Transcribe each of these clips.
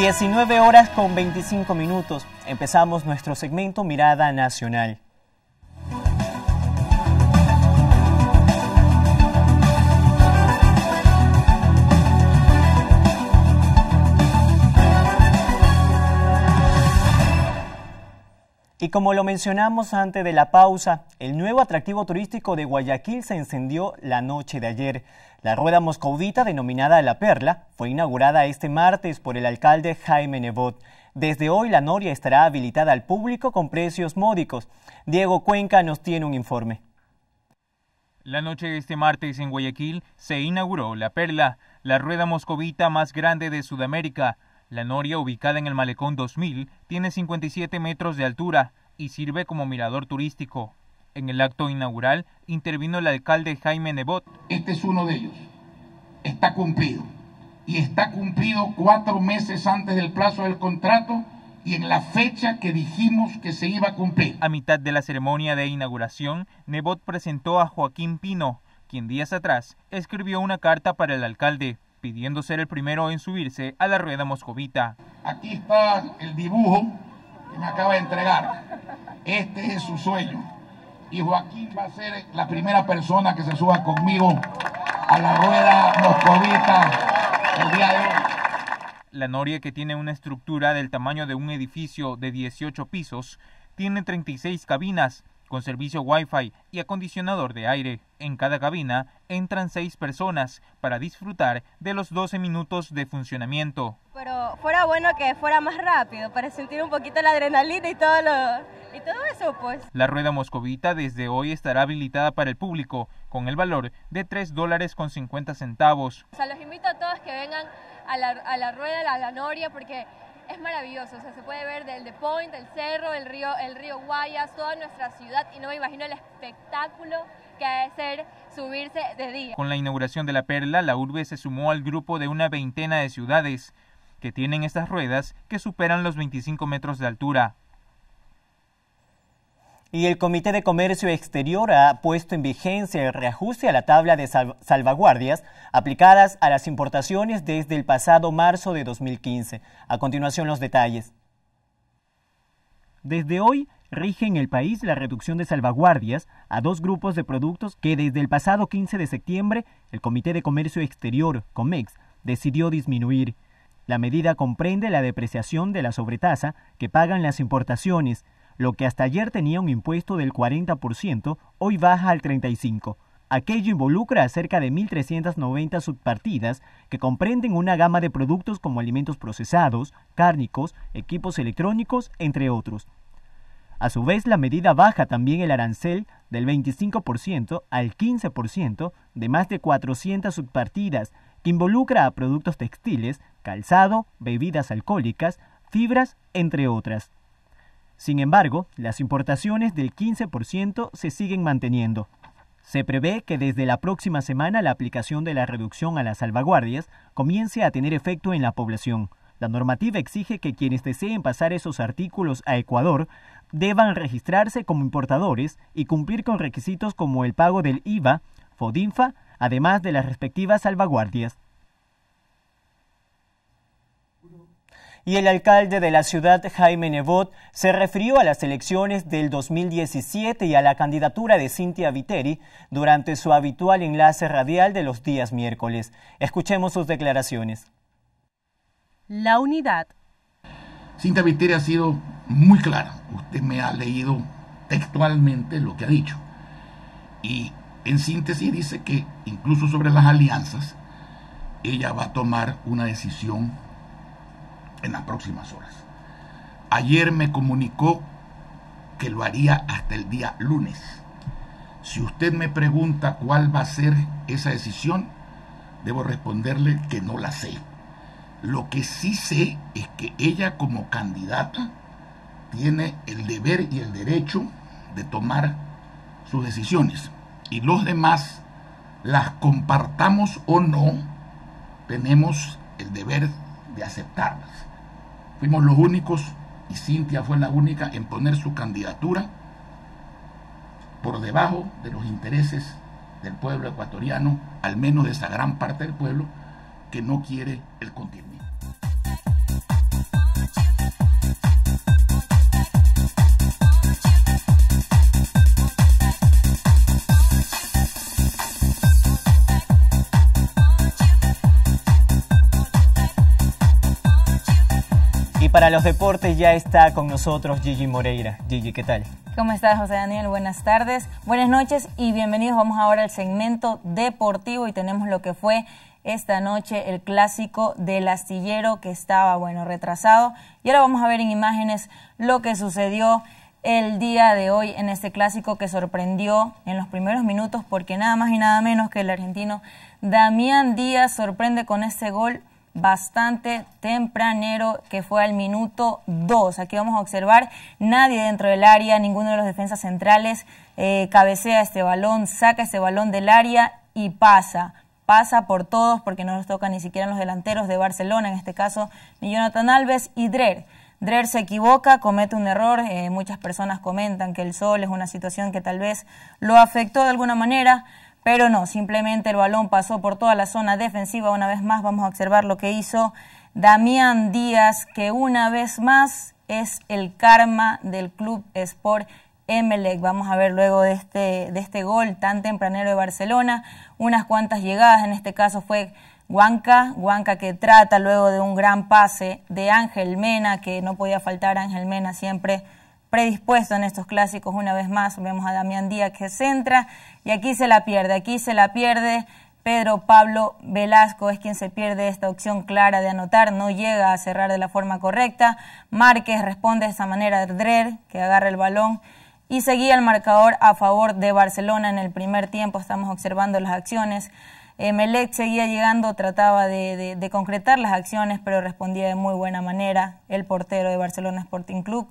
19 horas con 25 minutos. Empezamos nuestro segmento Mirada Nacional. como lo mencionamos antes de la pausa, el nuevo atractivo turístico de Guayaquil se encendió la noche de ayer. La rueda moscovita, denominada La Perla, fue inaugurada este martes por el alcalde Jaime Nebot. Desde hoy la noria estará habilitada al público con precios módicos. Diego Cuenca nos tiene un informe. La noche de este martes en Guayaquil se inauguró La Perla, la rueda moscovita más grande de Sudamérica. La noria, ubicada en el Malecón 2000, tiene 57 metros de altura, y sirve como mirador turístico. En el acto inaugural intervino el alcalde Jaime Nebot. Este es uno de ellos. Está cumplido. Y está cumplido cuatro meses antes del plazo del contrato y en la fecha que dijimos que se iba a cumplir. A mitad de la ceremonia de inauguración, Nebot presentó a Joaquín Pino, quien días atrás escribió una carta para el alcalde pidiendo ser el primero en subirse a la rueda moscovita. Aquí está el dibujo me acaba de entregar. Este es su sueño. Y Joaquín va a ser la primera persona que se suba conmigo a la rueda moscovita el día de hoy. La noria que tiene una estructura del tamaño de un edificio de 18 pisos tiene 36 cabinas con servicio Wi-Fi y acondicionador de aire. En cada cabina entran seis personas para disfrutar de los 12 minutos de funcionamiento. Pero fuera bueno que fuera más rápido para sentir un poquito la adrenalina y todo, lo, todo eso, pues. La rueda moscovita desde hoy estará habilitada para el público con el valor de 3 dólares con 50 centavos. los invito a todos que vengan a la, a la rueda, a la noria, porque es maravilloso, o sea, se puede ver del The Point, el cerro, el río, el río Guayas, toda nuestra ciudad y no me imagino el espectáculo que ha de ser subirse de día. Con la inauguración de la Perla, la urbe se sumó al grupo de una veintena de ciudades que tienen estas ruedas que superan los 25 metros de altura. Y el Comité de Comercio Exterior ha puesto en vigencia el reajuste a la tabla de salvaguardias aplicadas a las importaciones desde el pasado marzo de 2015. A continuación los detalles. Desde hoy rige en el país la reducción de salvaguardias a dos grupos de productos que desde el pasado 15 de septiembre el Comité de Comercio Exterior, COMEX, decidió disminuir. La medida comprende la depreciación de la sobretasa que pagan las importaciones, lo que hasta ayer tenía un impuesto del 40%, hoy baja al 35%. Aquello involucra a cerca de 1.390 subpartidas que comprenden una gama de productos como alimentos procesados, cárnicos, equipos electrónicos, entre otros. A su vez, la medida baja también el arancel del 25% al 15% de más de 400 subpartidas, que involucra a productos textiles, calzado, bebidas alcohólicas, fibras, entre otras. Sin embargo, las importaciones del 15% se siguen manteniendo. Se prevé que desde la próxima semana la aplicación de la reducción a las salvaguardias comience a tener efecto en la población. La normativa exige que quienes deseen pasar esos artículos a Ecuador deban registrarse como importadores y cumplir con requisitos como el pago del IVA, FODINFA, además de las respectivas salvaguardias. y el alcalde de la ciudad, Jaime Nebot, se refirió a las elecciones del 2017 y a la candidatura de Cintia Viteri durante su habitual enlace radial de los días miércoles. Escuchemos sus declaraciones. La unidad. Cintia Viteri ha sido muy clara. Usted me ha leído textualmente lo que ha dicho. Y en síntesis dice que incluso sobre las alianzas, ella va a tomar una decisión en las próximas horas. Ayer me comunicó que lo haría hasta el día lunes. Si usted me pregunta cuál va a ser esa decisión, debo responderle que no la sé. Lo que sí sé es que ella como candidata tiene el deber y el derecho de tomar sus decisiones. Y los demás, las compartamos o no, tenemos el deber de aceptarlas. Fuimos los únicos, y Cintia fue la única en poner su candidatura por debajo de los intereses del pueblo ecuatoriano, al menos de esa gran parte del pueblo que no quiere el continente. para los deportes ya está con nosotros Gigi Moreira. Gigi, ¿qué tal? ¿Cómo estás, José Daniel? Buenas tardes, buenas noches y bienvenidos. Vamos ahora al segmento deportivo y tenemos lo que fue esta noche el clásico del astillero que estaba, bueno, retrasado. Y ahora vamos a ver en imágenes lo que sucedió el día de hoy en este clásico que sorprendió en los primeros minutos porque nada más y nada menos que el argentino Damián Díaz sorprende con este gol bastante tempranero que fue al minuto 2. Aquí vamos a observar nadie dentro del área, ninguno de los defensas centrales eh, cabecea este balón, saca este balón del área y pasa. Pasa por todos porque no nos toca ni siquiera los delanteros de Barcelona, en este caso ni Jonathan Alves y Drer. Drer se equivoca, comete un error, eh, muchas personas comentan que el sol es una situación que tal vez lo afectó de alguna manera, pero no, simplemente el balón pasó por toda la zona defensiva. Una vez más vamos a observar lo que hizo Damián Díaz, que una vez más es el karma del Club Sport Emelec. Vamos a ver luego de este, de este gol tan tempranero de Barcelona, unas cuantas llegadas, en este caso fue Huanca, Huanca que trata luego de un gran pase de Ángel Mena, que no podía faltar Ángel Mena siempre predispuesto en estos clásicos una vez más. Vemos a Damián Díaz que centra y aquí se la pierde, aquí se la pierde. Pedro Pablo Velasco es quien se pierde esta opción clara de anotar, no llega a cerrar de la forma correcta. Márquez responde de esa manera, Dredd que agarra el balón y seguía el marcador a favor de Barcelona en el primer tiempo, estamos observando las acciones. Eh, seguía llegando, trataba de concretar las acciones, pero respondía de muy buena manera el portero de Barcelona Sporting Club.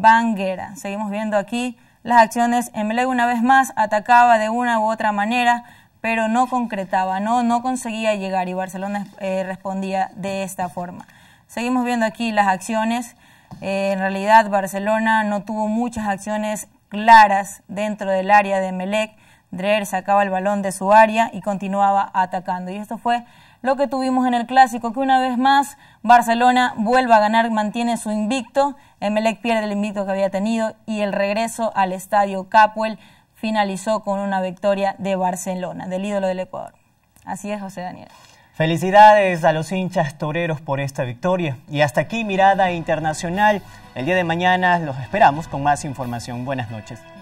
Banguera. Seguimos viendo aquí las acciones. Emelec una vez más atacaba de una u otra manera, pero no concretaba, no, no conseguía llegar y Barcelona eh, respondía de esta forma. Seguimos viendo aquí las acciones. Eh, en realidad Barcelona no tuvo muchas acciones claras dentro del área de Melec Dreher sacaba el balón de su área y continuaba atacando. Y esto fue lo que tuvimos en el clásico, que una vez más Barcelona vuelve a ganar, mantiene su invicto, Emelec pierde el invicto que había tenido y el regreso al estadio Capuel finalizó con una victoria de Barcelona, del ídolo del Ecuador. Así es, José Daniel. Felicidades a los hinchas toreros por esta victoria. Y hasta aquí Mirada Internacional. El día de mañana los esperamos con más información. Buenas noches.